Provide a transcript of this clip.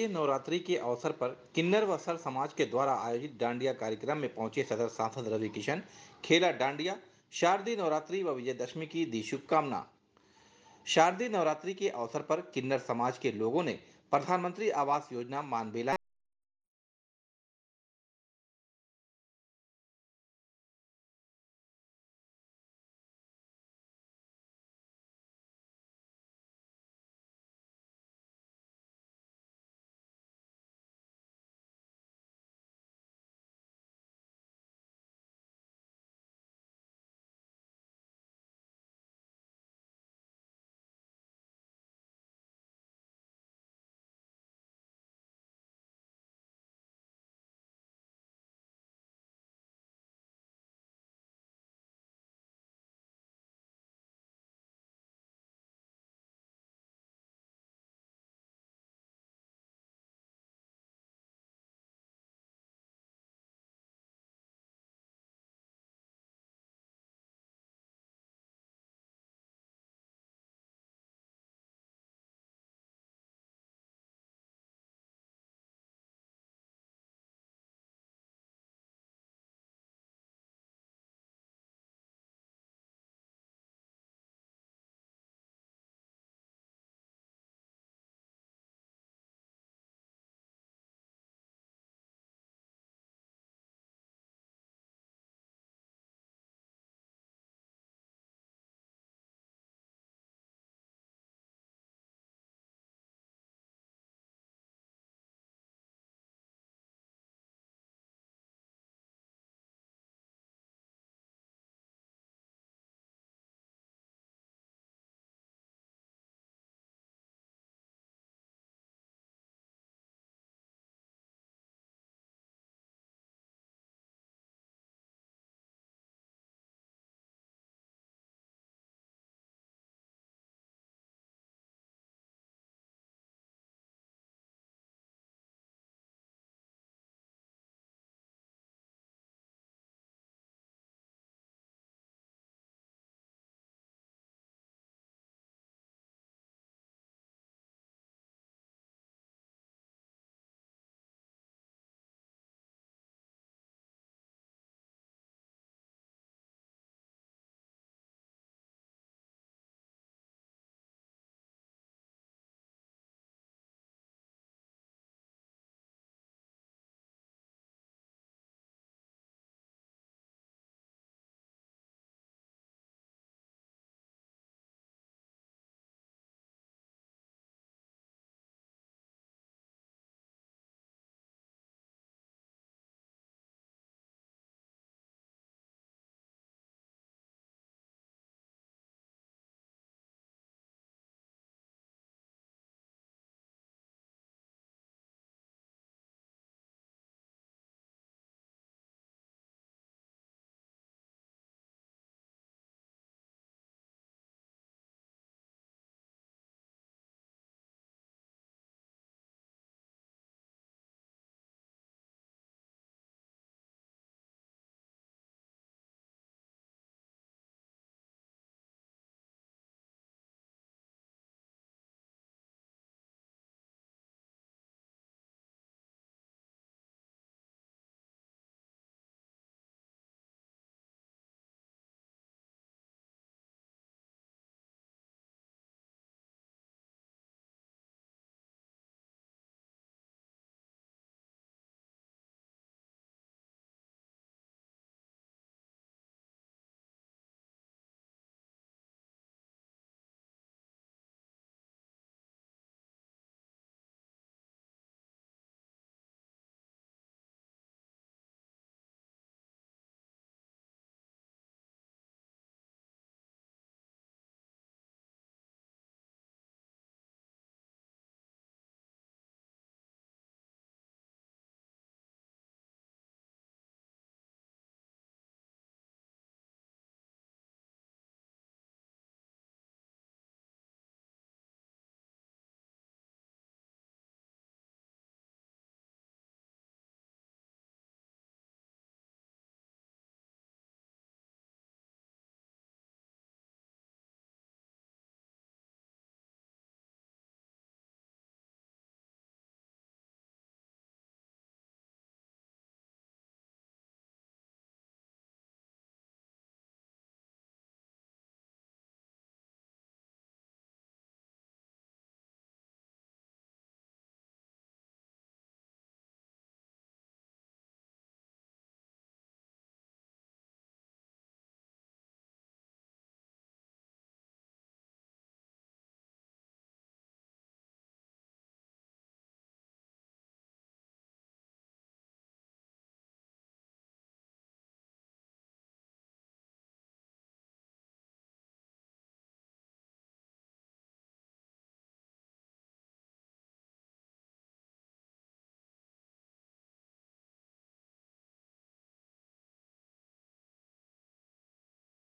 शारदीय नवरात्रि के अवसर पर किन्नर व सर समाज के द्वारा आयोजित डांडिया कार्यक्रम में पहुंचे सदर सांसद रवि किशन खेला डांडिया शारदीय नवरात्रि व विजयदशमी की दी शुभकामना शारदीय नवरात्रि के अवसर पर किन्नर समाज के लोगों ने प्रधानमंत्री आवास योजना मानबेला